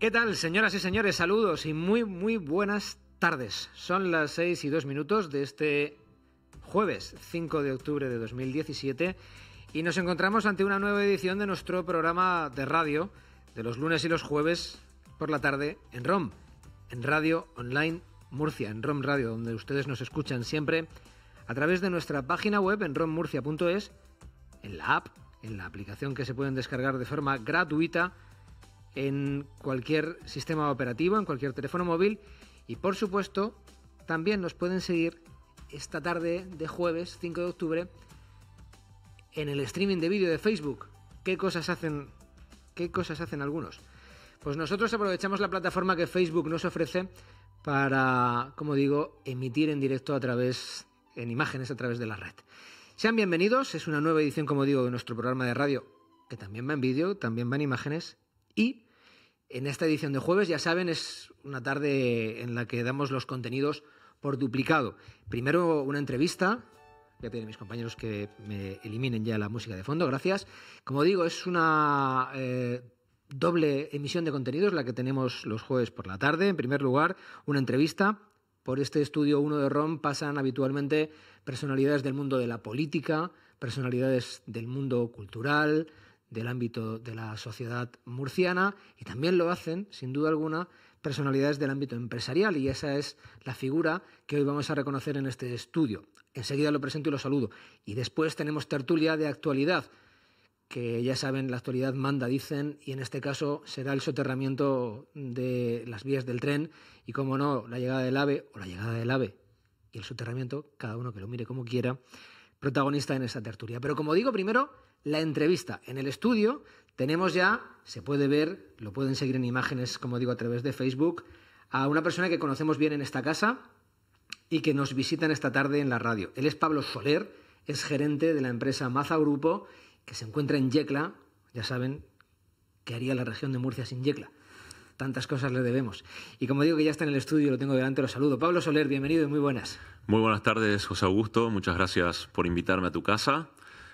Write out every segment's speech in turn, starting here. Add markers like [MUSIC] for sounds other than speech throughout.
¿Qué tal, señoras y señores? Saludos y muy, muy buenas tardes. Son las seis y dos minutos de este jueves 5 de octubre de 2017 y nos encontramos ante una nueva edición de nuestro programa de radio de los lunes y los jueves por la tarde en ROM, en Radio Online Murcia, en ROM Radio, donde ustedes nos escuchan siempre a través de nuestra página web en rommurcia.es, en la app, en la aplicación que se pueden descargar de forma gratuita en cualquier sistema operativo, en cualquier teléfono móvil y por supuesto también nos pueden seguir esta tarde de jueves 5 de octubre en el streaming de vídeo de Facebook. ¿Qué cosas hacen qué cosas hacen algunos? Pues nosotros aprovechamos la plataforma que Facebook nos ofrece para, como digo, emitir en directo a través en imágenes a través de la red. Sean bienvenidos, es una nueva edición, como digo, de nuestro programa de radio, que también va en vídeo, también va en imágenes y en esta edición de jueves, ya saben, es una tarde en la que damos los contenidos por duplicado. Primero una entrevista. Voy a pedir a mis compañeros que me eliminen ya la música de fondo, gracias. Como digo, es una eh, doble emisión de contenidos la que tenemos los jueves por la tarde. En primer lugar, una entrevista por este estudio 1 de ROM pasan habitualmente personalidades del mundo de la política, personalidades del mundo cultural, del ámbito de la sociedad murciana y también lo hacen, sin duda alguna, personalidades del ámbito empresarial y esa es la figura que hoy vamos a reconocer en este estudio. Enseguida lo presento y lo saludo. Y después tenemos tertulia de actualidad, que ya saben, la actualidad manda, dicen, y en este caso será el soterramiento de las vías del tren y, como no, la llegada del ave o la llegada del ave y el soterramiento, cada uno que lo mire como quiera, protagonista en esta tertulia. Pero como digo, primero la entrevista. En el estudio tenemos ya, se puede ver, lo pueden seguir en imágenes, como digo, a través de Facebook, a una persona que conocemos bien en esta casa y que nos visitan esta tarde en la radio. Él es Pablo Soler, es gerente de la empresa Maza Grupo, que se encuentra en Yecla. Ya saben, ¿qué haría la región de Murcia sin Yecla? tantas cosas le debemos. Y como digo que ya está en el estudio, lo tengo delante, lo saludo. Pablo Soler, bienvenido y muy buenas. Muy buenas tardes, José Augusto. Muchas gracias por invitarme a tu casa.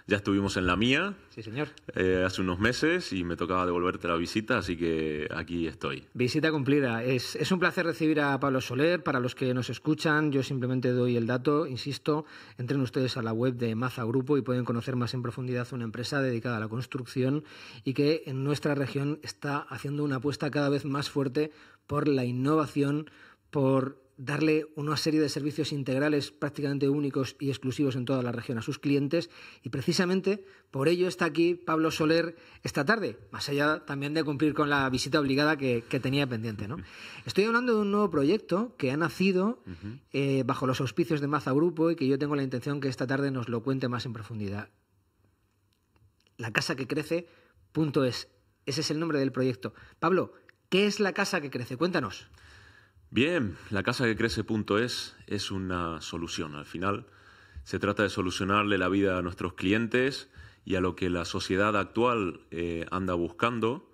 Ya estuvimos en la mía. señor. Eh, hace unos meses y me tocaba devolverte la visita, así que aquí estoy. Visita cumplida. Es, es un placer recibir a Pablo Soler. Para los que nos escuchan, yo simplemente doy el dato, insisto, entren ustedes a la web de Maza Grupo y pueden conocer más en profundidad una empresa dedicada a la construcción y que en nuestra región está haciendo una apuesta cada vez más fuerte por la innovación, por darle una serie de servicios integrales prácticamente únicos y exclusivos en toda la región a sus clientes y precisamente por ello está aquí Pablo Soler esta tarde, más allá también de cumplir con la visita obligada que, tenía pendiente. Estoy hablando de un nuevo proyecto que ha nacido eh, bajo los auspicios de Mazagrupo y que yo tengo la intención que esta tarde nos lo cuente más en profundidad. La casa que crece, es. Ese es el nombre del proyecto. Pablo, ¿qué es la casa que crece? Cuéntanos. Bien, la casa que crece.es es una solución al final. Se trata de solucionarle la vida a nuestros clientes y a lo que la sociedad actual eh, anda buscando.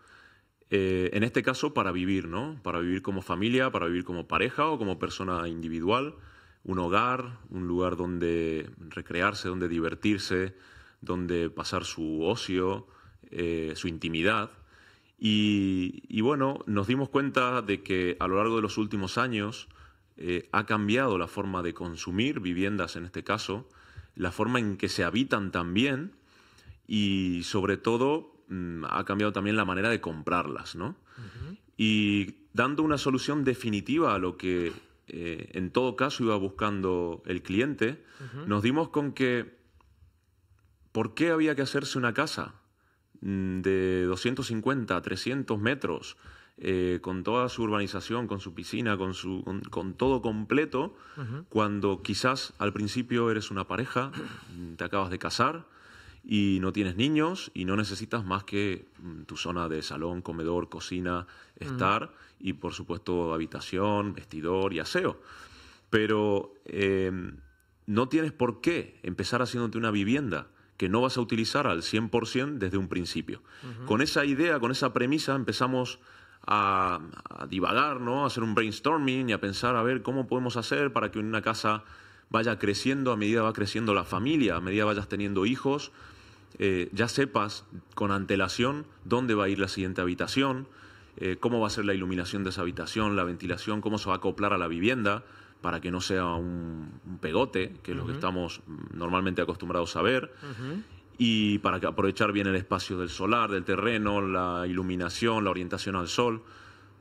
Eh, en este caso, para vivir, ¿no? Para vivir como familia, para vivir como pareja o como persona individual. Un hogar, un lugar donde recrearse, donde divertirse, donde pasar su ocio, eh, su intimidad. Y, bueno, nos dimos cuenta de que a lo largo de los últimos años eh, ha cambiado la forma de consumir viviendas en este caso, la forma en que se habitan también y sobre todo mm, ha cambiado también la manera de comprarlas, ¿no? Y dando una solución definitiva a lo que eh, en todo caso iba buscando el cliente, nos dimos con que ¿por qué había que hacerse una casa? Mm, de 250 a 300 metros, eh, con toda su urbanización, con su piscina, con, su, con, todo completo, cuando quizás al principio eres una pareja, mm, te acabas de casar y no tienes niños y no necesitas más que mm, tu zona de salón, comedor, cocina, estar y por supuesto habitación, vestidor y aseo. Pero eh, no tienes por qué empezar haciéndote una vivienda que no vas a utilizar al 100% desde un principio. Con esa idea, con esa premisa, empezamos a, divagar, ¿no? a hacer un brainstorming y a pensar a ver cómo podemos hacer para que una casa vaya creciendo a medida va creciendo la familia, a medida vayas teniendo hijos, eh, ya sepas con antelación dónde va a ir la siguiente habitación, eh, cómo va a ser la iluminación de esa habitación, la ventilación, cómo se va a acoplar a la vivienda para que no sea un, pegote, que es lo que estamos normalmente acostumbrados a ver, y para que aprovechar bien el espacio del solar, del terreno, la iluminación, la orientación al sol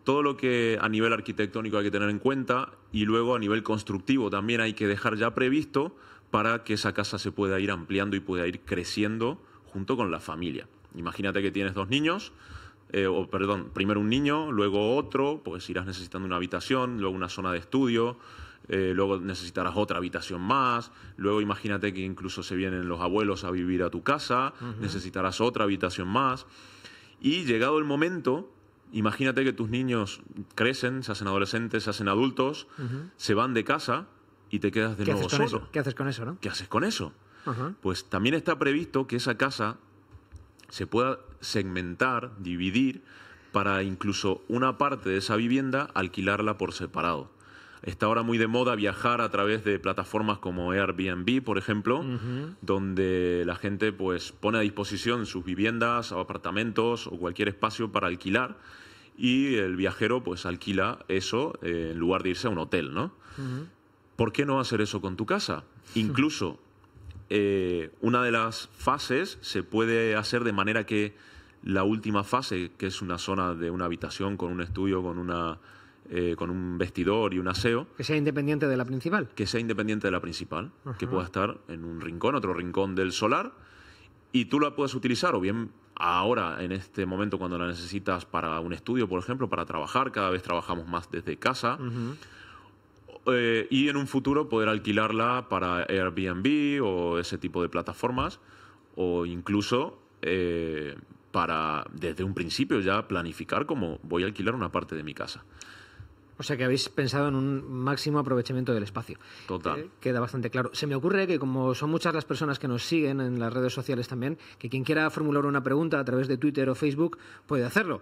todo lo que a nivel arquitectónico hay que tener en cuenta y luego a nivel constructivo también hay que dejar ya previsto para que esa casa se pueda ir ampliando y pueda ir creciendo junto con la familia. Imagínate que tienes dos niños, eh, o perdón, primero un niño, luego otro, pues irás necesitando una habitación, luego una zona de estudio, eh, luego necesitarás otra habitación más, luego imagínate que incluso se vienen los abuelos a vivir a tu casa, necesitarás otra habitación más. Y llegado el momento, imagínate que tus niños crecen, se hacen adolescentes, se hacen adultos, se van de casa y te quedas de nuevo solo. Eso? ¿Qué haces con eso, no? ¿Qué haces con eso? Pues también está previsto que esa casa se pueda segmentar, dividir, para incluso una parte de esa vivienda alquilarla por separado. Está ahora muy de moda viajar a través de plataformas como Airbnb, por ejemplo, donde la gente pues, pone a disposición sus viviendas, o apartamentos o cualquier espacio para alquilar y el viajero pues alquila eso en lugar de irse a un hotel, ¿no? ¿Por qué no hacer eso con tu casa? [LAUGHS] Incluso eh, una de las fases se puede hacer de manera que la última fase, que es una zona de una habitación con un estudio, con una eh, con un vestidor y un aseo. Que sea independiente de la principal. Que sea independiente de la principal, que pueda estar en un rincón, otro rincón del solar, y tú la puedes utilizar, o bien ahora, en este momento, cuando la necesitas para un estudio, por ejemplo, para trabajar, cada vez trabajamos más desde casa. Eh, y en un futuro poder alquilarla para Airbnb o ese tipo de plataformas o incluso eh, para desde un principio ya planificar cómo voy a alquilar una parte de mi casa. O sea que habéis pensado en un máximo aprovechamiento del espacio. Total. Eh, queda bastante claro. Se me ocurre que como son muchas las personas que nos siguen en las redes sociales también, que quien quiera formular una pregunta a través de Twitter o Facebook puede hacerlo.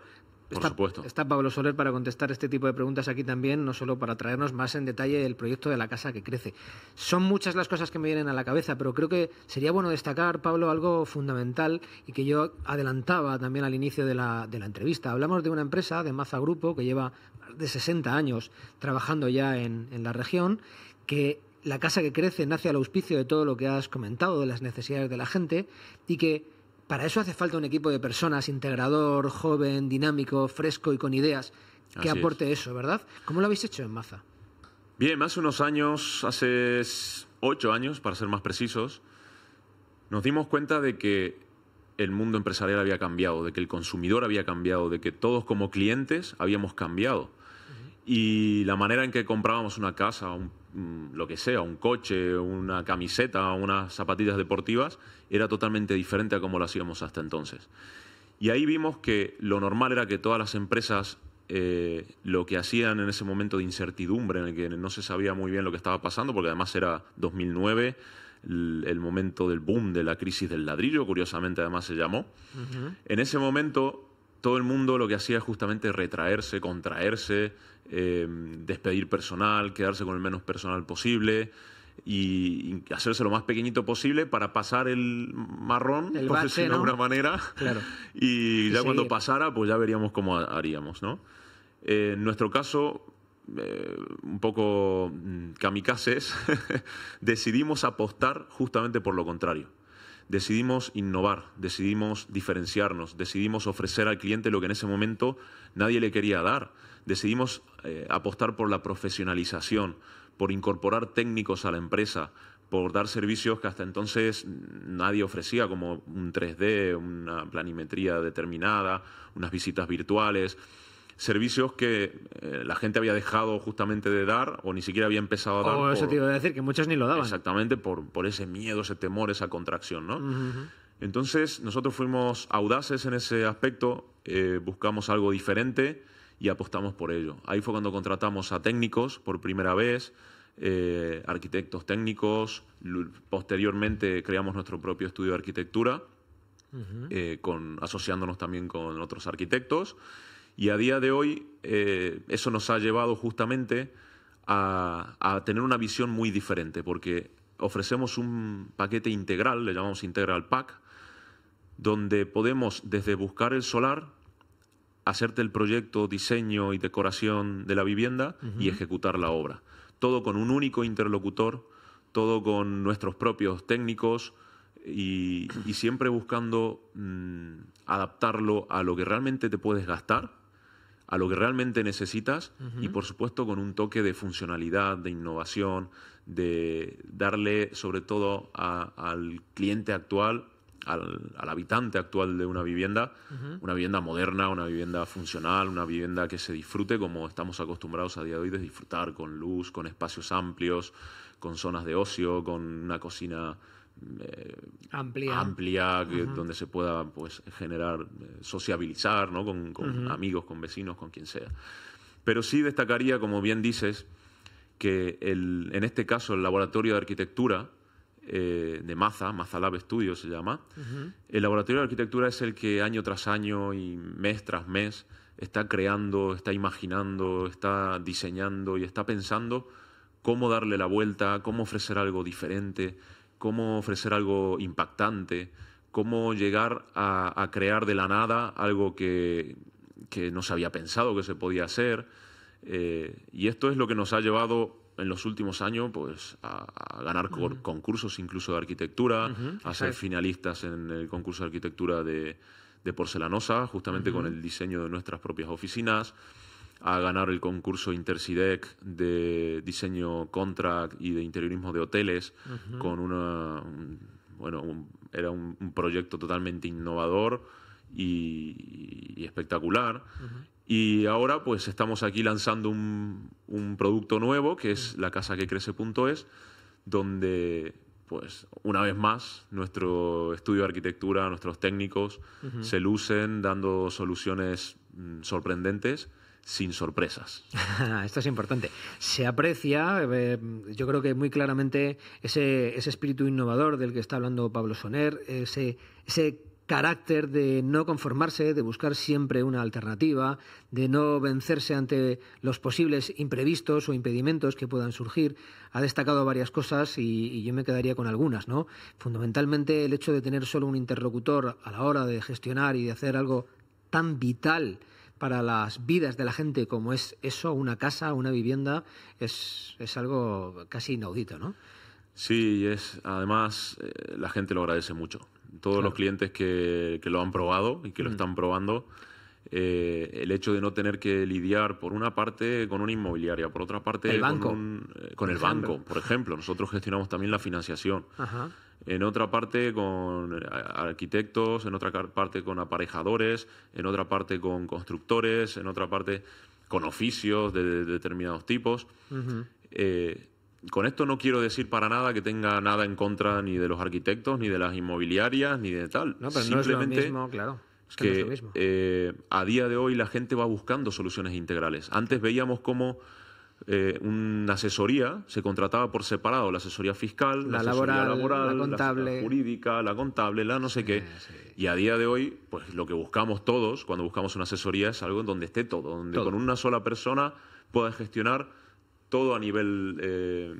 Por está, supuesto. Está Pablo Soler para contestar este tipo de preguntas aquí también, no solo para traernos más en detalle el proyecto de la casa que crece. Son muchas las cosas que me vienen a la cabeza, pero creo que sería bueno destacar, Pablo, algo fundamental y que yo adelantaba también al inicio de la, entrevista. Hablamos de una empresa, de Maza Grupo, que lleva más de 60 años trabajando ya en la región, que la casa que crece nace al auspicio de todo lo que has comentado, de las necesidades de la gente y que para eso hace falta un equipo de personas integrador, joven, dinámico, fresco y con ideas que aporte eso, ¿verdad? ¿Cómo lo habéis hecho en Maza? Bien, hace unos años, hace ocho años, para ser más precisos, nos dimos cuenta de que el mundo empresarial había cambiado, de que el consumidor había cambiado, de que todos como clientes habíamos cambiado. Y la manera en que comprábamos una casa, un Mm, lo que sea, un coche, una camiseta, unas zapatillas deportivas, era totalmente diferente a como lo hacíamos hasta entonces. Y ahí vimos que lo normal era que todas las empresas eh, lo que hacían en ese momento de incertidumbre, en el que no se sabía muy bien lo que estaba pasando, porque además era 2009, el, momento del boom de la crisis del ladrillo, curiosamente además se llamó. En ese momento todo el mundo lo que hacía es justamente retraerse, contraerse, Em, despedir personal, quedarse con el menos personal posible y, hacerse lo más pequeñito posible para pasar el marrón, el de alguna manera. [LAUGHS] Y, ya cuando pasara, pues ya veríamos cómo haríamos, ¿no? Eh, en nuestro caso, eh, un poco mm, kamikazes, [LAUGHS] decidimos apostar justamente por lo contrario decidimos innovar, decidimos diferenciarnos, decidimos ofrecer al cliente lo que en ese momento nadie le quería dar, decidimos eh, apostar por la profesionalización, por incorporar técnicos a la empresa, por dar servicios que hasta entonces nadie ofrecía, como un 3D, una planimetría determinada, unas visitas virtuales servicios que eh, la gente había dejado justamente de dar o ni siquiera había empezado a dar. O oh, eso te iba a decir, que muchos ni lo daban. Exactamente, por, por ese miedo, ese temor, esa contracción, ¿no? Entonces, nosotros fuimos audaces en ese aspecto, eh, buscamos algo diferente y apostamos por ello. Ahí fue cuando contratamos a técnicos por primera vez, eh, arquitectos técnicos, posteriormente creamos nuestro propio estudio de arquitectura, con, asociándonos también con otros arquitectos. Y a día de hoy eh, eso nos ha llevado justamente a, tener una visión muy diferente, porque ofrecemos un paquete integral, le llamamos Integral Pack, donde podemos desde buscar el solar, hacerte el proyecto, diseño y decoración de la vivienda y ejecutar la obra. Todo con un único interlocutor, todo con nuestros propios técnicos, y, siempre buscando mm, adaptarlo a lo que realmente te puedes gastar a lo que realmente necesitas y por supuesto con un toque de funcionalidad, de innovación, de darle sobre todo al cliente actual, al, habitante actual de una vivienda, una vivienda moderna, una vivienda funcional, una vivienda que se disfrute como estamos acostumbrados a día de hoy de disfrutar, con luz, con espacios amplios, con zonas de ocio, con una cocina eh, amplia, donde se pueda pues, generar, eh, sociabilizar ¿no? con, amigos, con vecinos, con quien sea. Pero sí destacaría, como bien dices, que el, en este caso el Laboratorio de Arquitectura eh, de Maza, Lab Studios se llama, el Laboratorio de Arquitectura es el que año tras año y mes tras mes está creando, está imaginando, está diseñando y está pensando cómo darle la vuelta, cómo ofrecer algo diferente, cómo ofrecer algo impactante, cómo llegar a, crear de la nada algo que, no se había pensado que se podía hacer. Eh, y esto es lo que nos ha llevado en los últimos años pues, a, ganar concursos incluso de arquitectura, a ser finalistas en el concurso de arquitectura de, de porcelanosa, justamente con el diseño de nuestras propias oficinas a ganar el concurso Intersidec de diseño contract y de interiorismo de hoteles con una bueno era un, proyecto totalmente innovador y, espectacular y ahora pues estamos aquí lanzando un, producto nuevo que es la casa que crece.es donde pues una vez más nuestro estudio de arquitectura nuestros técnicos se lucen dando soluciones mm, sorprendentes sin sorpresas. [LAUGHS] Esto es importante. Se aprecia, eh, yo creo que muy claramente, ese, ese, espíritu innovador del que está hablando Pablo Soner, ese, carácter de no conformarse, de buscar siempre una alternativa, de no vencerse ante los posibles imprevistos o impedimentos que puedan surgir. Ha destacado varias cosas y, yo me quedaría con algunas, ¿no? Fundamentalmente el hecho de tener solo un interlocutor a la hora de gestionar y de hacer algo tan vital para las vidas de la gente como es eso, una casa, una vivienda, es, algo casi inaudito, ¿no? Sí, es, además eh, la gente lo agradece mucho. Todos los clientes que, lo han probado y que lo mm. están probando, eh, el hecho de no tener que lidiar, por una parte, con una inmobiliaria, por otra parte, eh, con, el banco, por ejemplo. Nosotros gestionamos también la financiación. Ajá en otra parte con arquitectos, en otra parte con aparejadores, en otra parte con constructores, en otra parte con oficios de, determinados tipos. Eh, con esto no quiero decir para nada que tenga nada en contra ni de los arquitectos, ni de las inmobiliarias, ni de tal. No, pero Simplemente no es lo mismo, claro. Es que, eh, a día de hoy la gente va buscando soluciones integrales. Antes veíamos cómo eh, una asesoría, se contrataba por separado la asesoría fiscal, la, laboral, la contable, jurídica, la contable, la no sé qué. Ah, y a día de hoy, pues lo que buscamos todos cuando buscamos una asesoría es algo en donde esté todo, donde con una sola persona puedas gestionar todo a nivel eh,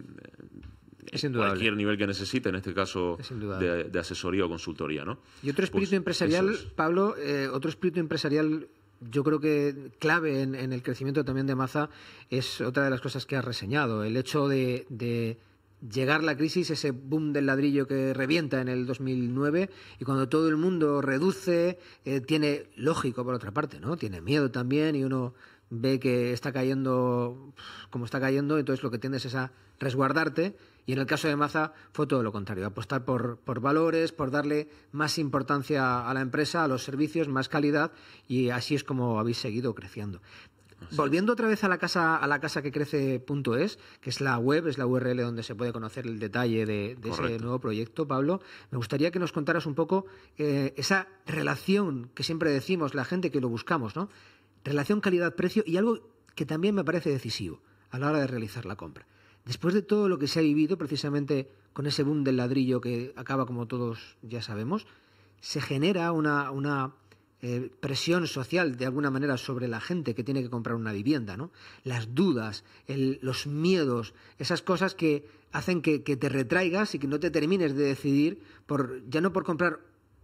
es cualquier nivel que necesite, en este caso de, asesoría o consultoría. ¿no? Y otro pues, espíritu empresarial, Pablo, eh, otro espíritu empresarial yo creo que clave en, el crecimiento también de Maza es otra de las cosas que has reseñado, el hecho de, de llegar la crisis, ese boom del ladrillo que revienta en el 2009 y cuando todo el mundo reduce, eh, tiene lógico por otra parte, ¿no? Tiene miedo también y uno ve que está cayendo como está cayendo, entonces lo que tienes es a resguardarte y en el caso de Maza fue todo lo contrario, apostar por, valores, por darle más importancia a la empresa, a los servicios, más calidad y así es como habéis seguido creciendo. Volviendo otra vez a la casa a la casa que crece.es, que es la web, es la URL donde se puede conocer el detalle de, ese nuevo proyecto, Pablo, me gustaría que nos contaras un poco eh, esa relación que siempre decimos la gente que lo buscamos, ¿no? Relación calidad-precio y algo que también me parece decisivo a la hora de realizar la compra Después de todo lo que se ha vivido, precisamente con ese boom del ladrillo que acaba como todos ya sabemos, se genera una, eh, presión social de alguna manera sobre la gente que tiene que comprar una vivienda, ¿no? Las dudas, los miedos, esas cosas que hacen que, que, te retraigas y que no te termines de decidir por, ya no por comprar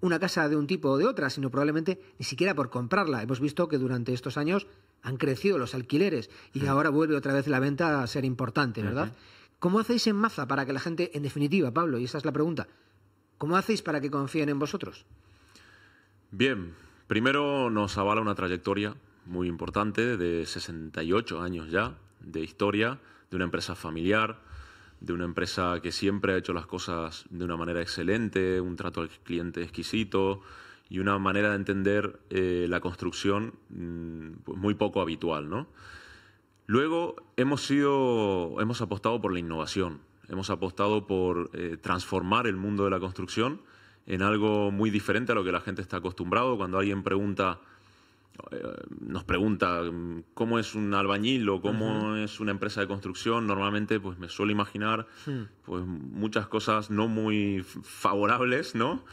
una casa de un tipo o de otra, sino probablemente ni siquiera por comprarla. Hemos visto que durante estos años han crecido los alquileres y ahora vuelve otra vez la venta a ser importante, ¿verdad? ¿Cómo hacéis en Maza para que la gente, en definitiva, Pablo, y esa es la pregunta, ¿cómo hacéis para que confíen en vosotros? Bien, primero nos avala una trayectoria muy importante de 68 años ya de historia, de una empresa familiar, de una empresa que siempre ha hecho las cosas de una manera excelente, un trato al cliente exquisito y una manera de entender eh, la construcción mm, pues muy poco habitual. Luego hemos, sido, hemos apostado por la innovación, hemos apostado por eh, transformar el mundo de la construcción en algo muy diferente a lo que la gente está acostumbrado. Cuando alguien pregunta eh, nos pregunta cómo es un albañil o cómo es una empresa de construcción, normalmente pues me suelo imaginar pues muchas cosas no muy favorables, ¿no?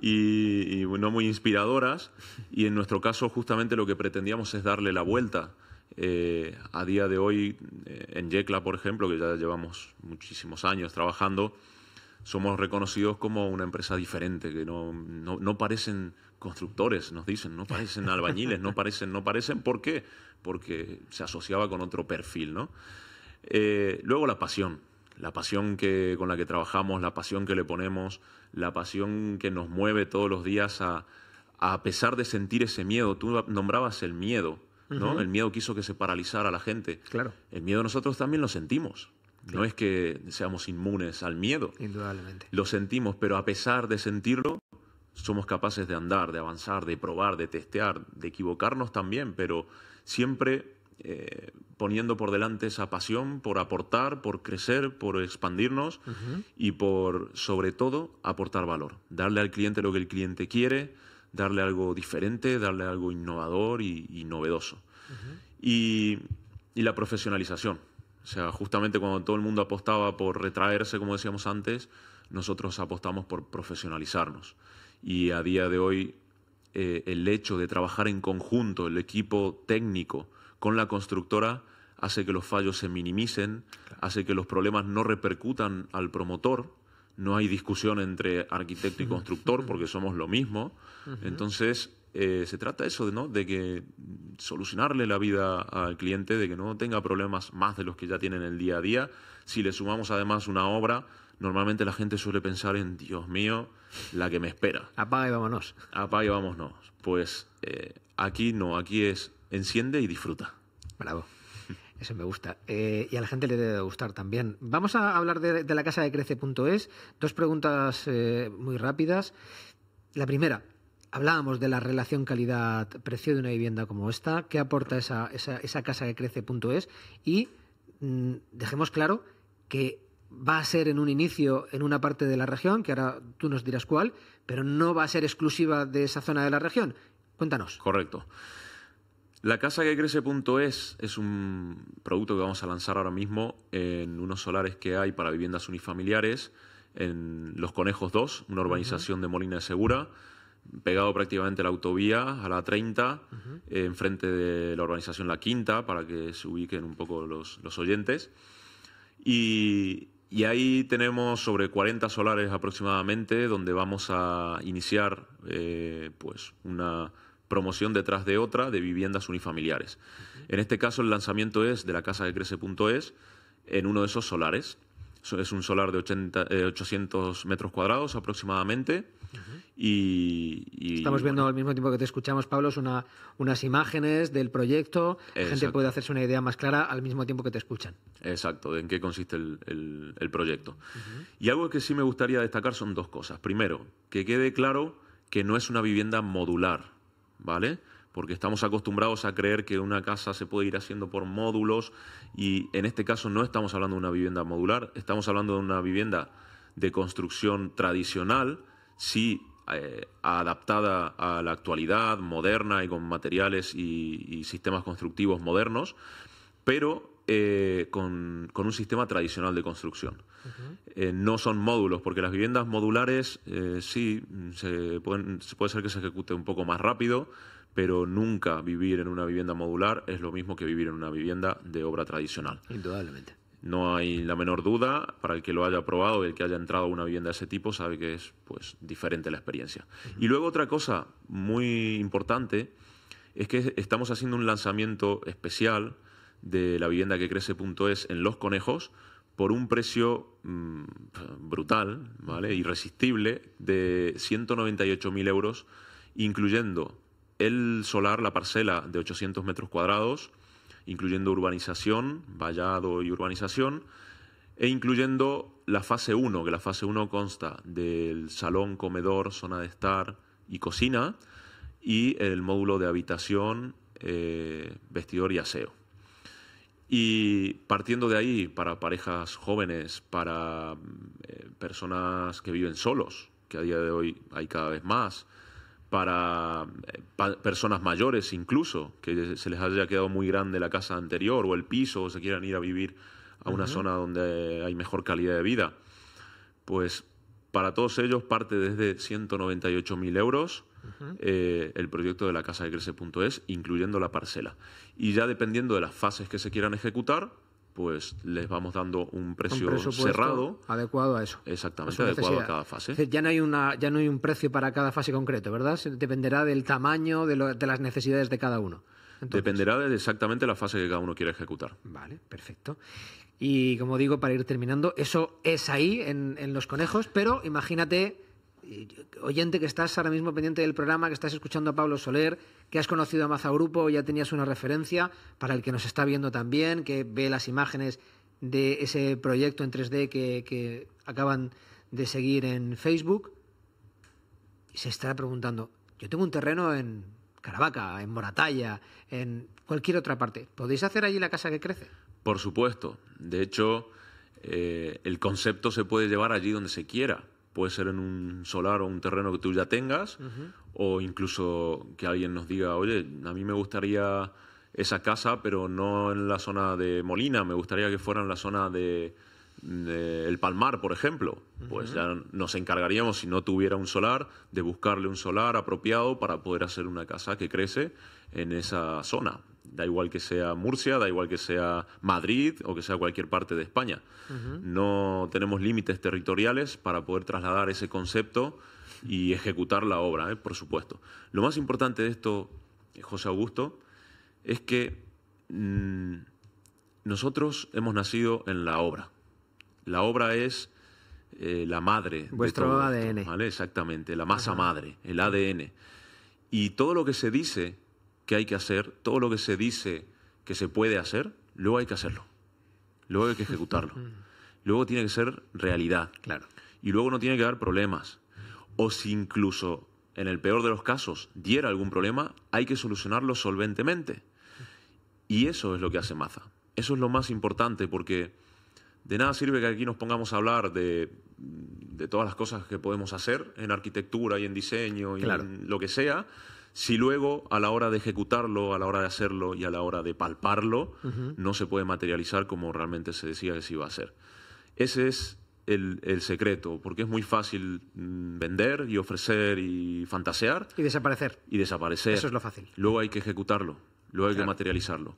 y, no muy inspiradoras. Y en nuestro caso justamente lo que pretendíamos es darle la vuelta. Eh, a día de hoy eh, en Yecla, por ejemplo, que ya llevamos muchísimos años trabajando, somos reconocidos como una empresa diferente, que no, parecen constructores, nos dicen, no parecen [LAUGHS] albañiles, no parecen, no parecen. ¿Por qué? Porque se asociaba con otro perfil, ¿no? Eh, luego la pasión, la pasión que, con la que trabajamos, la pasión que le ponemos, la pasión que nos mueve todos los días a, pesar de sentir ese miedo. Tú nombrabas el miedo, ¿no? El miedo quiso que se paralizara la gente. Claro. El miedo nosotros también lo sentimos. No es que seamos inmunes al miedo. Indudablemente. Lo sentimos, pero a pesar de sentirlo, somos capaces de andar, de avanzar, de probar, de testear, de equivocarnos también, pero siempre eh, poniendo por delante esa pasión por aportar, por crecer, por expandirnos y por, sobre todo, aportar valor. Darle al cliente lo que el cliente quiere, darle algo diferente, darle algo innovador y, novedoso. y la profesionalización o sea, justamente cuando todo el mundo apostaba por retraerse, como decíamos antes, nosotros apostamos por profesionalizarnos. Y a día de hoy, eh, el hecho de trabajar en conjunto, el equipo técnico con la constructora, hace que los fallos se minimicen, hace que los problemas no repercutan al promotor, no hay discusión entre arquitecto y [LAUGHS] constructor porque somos lo mismo. Entonces, eh, se trata eso, ¿no? De que solucionarle la vida al cliente, de que no tenga problemas más de los que ya tiene en el día a día. Si le sumamos además una obra, normalmente la gente suele pensar en, Dios mío, la que me espera. Apaga y vámonos. Apaga y vámonos. Pues eh, aquí no, aquí es enciende y disfruta. Bravo. Eso me gusta. Eh, y a la gente le debe gustar también. Vamos a hablar de, la casa de crece.es. Dos preguntas muy rápidas. La primera, Hablábamos de la relación calidad-precio de una vivienda como esta, qué aporta esa, esa, casa que crece.es y mm, dejemos claro que va a ser en un inicio en una parte de la región, que ahora tú nos dirás cuál, pero no va a ser exclusiva de esa zona de la región. Cuéntanos. Correcto. La casa que crece.es es un producto que vamos a lanzar ahora mismo en unos solares que hay para viviendas unifamiliares, en Los Conejos 2, una urbanización de Molina de Segura pegado prácticamente la autovía, a la 30, en frente enfrente de la organización La Quinta, para que se ubiquen un poco los, oyentes. Y, ahí tenemos sobre 40 solares aproximadamente, donde vamos a iniciar eh, pues una promoción detrás de otra de viviendas unifamiliares. En este caso el lanzamiento es de la casa de crece.es en uno de esos solares. Es un solar de 800 eh, metros cuadrados aproximadamente. y, Estamos viendo al mismo tiempo que te escuchamos, Pablo, unas imágenes del proyecto. La gente puede hacerse una idea más clara al mismo tiempo que te escuchan. Exacto, de en qué consiste el, proyecto. Y algo que sí me gustaría destacar son dos cosas. Primero, que quede claro que no es una vivienda modular, ¿vale? porque estamos acostumbrados a creer que una casa se puede ir haciendo por módulos y en este caso no estamos hablando de una vivienda modular, estamos hablando de una vivienda de construcción tradicional, sí eh, adaptada a la actualidad, moderna y con materiales y, sistemas constructivos modernos, pero eh, con, un sistema tradicional de construcción. Eh, no son módulos, porque las viviendas modulares sí se, pueden, puede ser que se ejecute un poco más rápido, pero nunca vivir en una vivienda modular es lo mismo que vivir en una vivienda de obra tradicional. Indudablemente. No hay la menor duda, para el que lo haya probado el que haya entrado a una vivienda de ese tipo sabe que es pues diferente la experiencia. Y luego otra cosa muy importante es que estamos haciendo un lanzamiento especial de la vivienda que crece.es en Los Conejos por un precio mm, brutal, ¿vale? irresistible, de 198.000 euros, incluyendo el solar, la parcela de 800 metros cuadrados, incluyendo urbanización, vallado y urbanización, e incluyendo la fase 1, que la fase 1 consta del salón, comedor, zona de estar y cocina, y el módulo de habitación, eh, vestidor y aseo. Y partiendo de ahí, para parejas jóvenes, para eh, personas que viven solos, que a día de hoy hay cada vez más, para eh, personas mayores incluso, que se les haya quedado muy grande la casa anterior o el piso o se quieran ir a vivir a una zona donde hay mejor calidad de vida. Pues para todos ellos parte desde 198.000 euros eh, el proyecto de la casa de crece.es, incluyendo la parcela. Y ya dependiendo de las fases que se quieran ejecutar, pues les vamos dando un precio cerrado. Adecuado a eso. Exactamente, adecuado a cada fase. ya no, hay una, ya no hay un precio para cada fase concreto, ¿verdad? Dependerá del tamaño, de, las necesidades de cada uno. Dependerá de exactamente la fase que cada uno quiere ejecutar. Vale, perfecto. Y como digo, para ir terminando, eso es ahí en, en los conejos, pero imagínate oyente que estás ahora mismo pendiente del programa, que estás escuchando a Pablo Soler, que has conocido a Maza Grupo, ya tenías una referencia, para el que nos está viendo también, que ve las imágenes de ese proyecto en 3D que, acaban de seguir en Facebook, y se está preguntando, yo tengo un terreno en Caravaca, en Moratalla, en cualquier otra parte, ¿podéis hacer allí la casa que crece? Por supuesto, de hecho, eh, el concepto se puede llevar allí donde se quiera puede ser en un solar o un terreno que tú ya tengas, o incluso que alguien nos diga, oye, a mí me gustaría esa casa, pero no en la zona de Molina, me gustaría que fuera en la zona de, El Palmar, por ejemplo. Pues ya nos encargaríamos, si no tuviera un solar, de buscarle un solar apropiado para poder hacer una casa que crece en esa zona. Da igual que sea Murcia, da igual que sea Madrid o que sea cualquier parte de España. No tenemos límites territoriales para poder trasladar ese concepto y ejecutar la obra, ¿eh? por supuesto. Lo más importante de esto, José Augusto, es que mm, nosotros hemos nacido en la obra. La obra es eh, la madre. Vuestro de ADN. Exactamente, la masa madre, el ADN. Y todo lo que se dice hay que hacer, todo lo que se dice que se puede hacer, luego hay que hacerlo. Luego hay que ejecutarlo. [LAUGHS] Luego tiene que ser realidad. Claro. Y luego no tiene que haber problemas. O si incluso, en el peor de los casos, diera algún problema, hay que solucionarlo solventemente. Y eso es lo que hace Maza. Eso es lo más importante porque de nada sirve que aquí nos pongamos a hablar de, todas las cosas que podemos hacer en arquitectura y en diseño y en lo que sea si luego a la hora de ejecutarlo, a la hora de hacerlo y a la hora de palparlo, no se puede materializar como realmente se decía que se iba a hacer. Ese es el, secreto, porque es muy fácil mm, vender y ofrecer y fantasear. Y desaparecer. Y desaparecer. Eso es lo fácil. Luego hay que ejecutarlo, luego hay que materializarlo.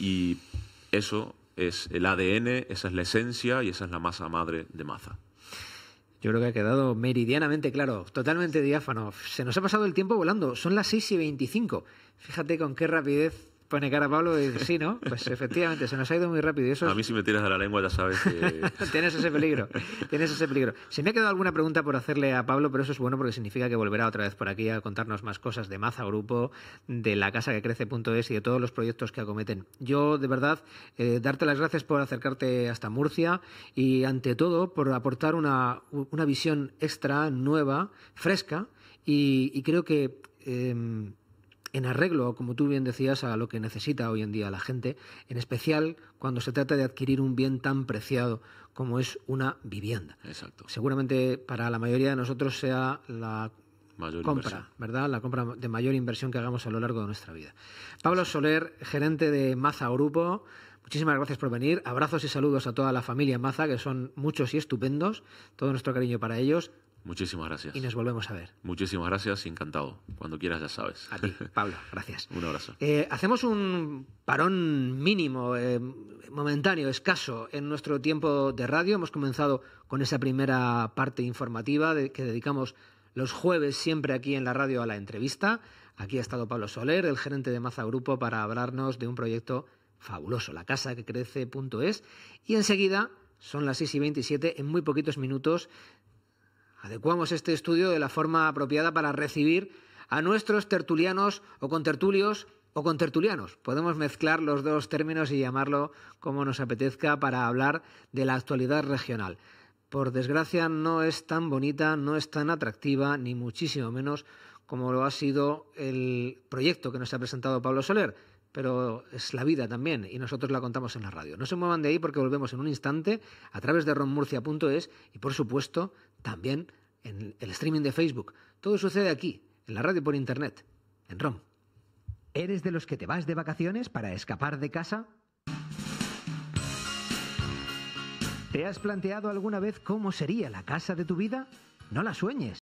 Y eso es el ADN, esa es la esencia y esa es la masa madre de Maza. Yo creo que ha quedado meridianamente claro, totalmente diáfano. Se nos ha pasado el tiempo volando, son las 6 y 25. Fíjate con qué rapidez pone cara a Pablo y dice, sí, ¿no? Pues efectivamente, se nos ha ido muy rápido. eso A mí si me tiras de la lengua ya sabes que... [LAUGHS] tienes ese peligro, tienes ese peligro. Se me ha quedado alguna pregunta por hacerle a Pablo, pero eso es bueno porque significa que volverá otra vez por aquí a contarnos más cosas de Maza Grupo, de la casa que crece.es y de todos los proyectos que acometen. Yo, de verdad, eh, darte las gracias por acercarte hasta Murcia y, ante todo, por aportar una, visión extra, nueva, fresca, y, creo que... Em, en arreglo, como tú bien decías, a lo que necesita hoy en día la gente, en especial cuando se trata de adquirir un bien tan preciado como es una vivienda. Exacto. Seguramente para la mayoría de nosotros sea la compra, ¿verdad? La compra de mayor inversión que hagamos a lo largo de nuestra vida. Pablo Soler, gerente de Maza Grupo, muchísimas gracias por venir. Abrazos y saludos a toda la familia Maza, que son muchos y estupendos. Todo nuestro cariño para ellos. Muchísimas gracias. Y nos volvemos a ver. Muchísimas gracias, encantado. Cuando quieras ya sabes. A ti, [LAUGHS] Pablo, gracias. un abrazo. Eh, hacemos un parón mínimo, eh, momentáneo, escaso, en nuestro tiempo de radio. Hemos comenzado con esa primera parte informativa que dedicamos los jueves siempre aquí en la radio a la entrevista. Aquí ha estado Pablo Soler, el gerente de Maza Grupo, para hablarnos de un proyecto fabuloso, la casa que crece.es. Y enseguida son las 6 y 27. En muy poquitos minutos Adecuamos este estudio de la forma apropiada para recibir a nuestros tertulianos o contertulios o contertulianos. Podemos mezclar los dos términos y llamarlo como nos apetezca para hablar de la actualidad regional. Por desgracia no es tan bonita, no es tan atractiva, ni muchísimo menos como lo ha sido el proyecto que nos ha presentado Pablo Soler, pero es la vida también y nosotros la contamos en la radio. No se muevan de ahí porque volvemos en un instante a través de ronmurcia.es y por supuesto también en el streaming de Facebook. Todo sucede aquí, en la radio por Internet, en ROM. ¿Eres de los que te vas de vacaciones para escapar de casa? ¿Te has planteado alguna vez cómo sería la casa de tu vida? No la sueñes.